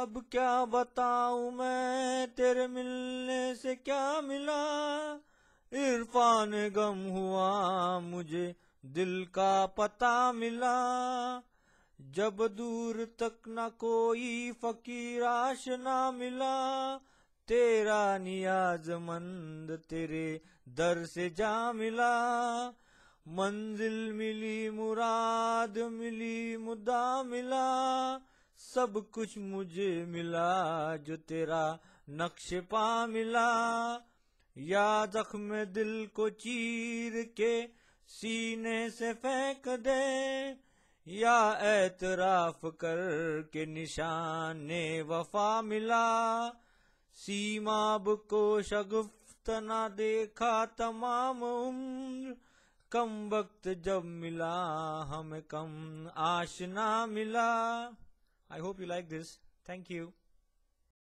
अब क्या बताऊ मैं तेरे मिलने से क्या मिला इरफान गम हुआ मुझे दिल का पता मिला जब दूर तक न कोई फकीर न मिला तेरा नियाज मंद तेरे दर से जा मिला मंजिल मिली मुराद मिली मुद्दा मिला सब कुछ मुझे मिला जो तेरा नक्श पा मिला या जख्म दिल को चीर के सीने से फेंक दे या एतराफ कर के निशान ने वफा मिला सीमाब को शगुफ्त न देखा तमाम उम्र कम वक्त जब मिला हमें कम आशना मिला I hope you like this. Thank you.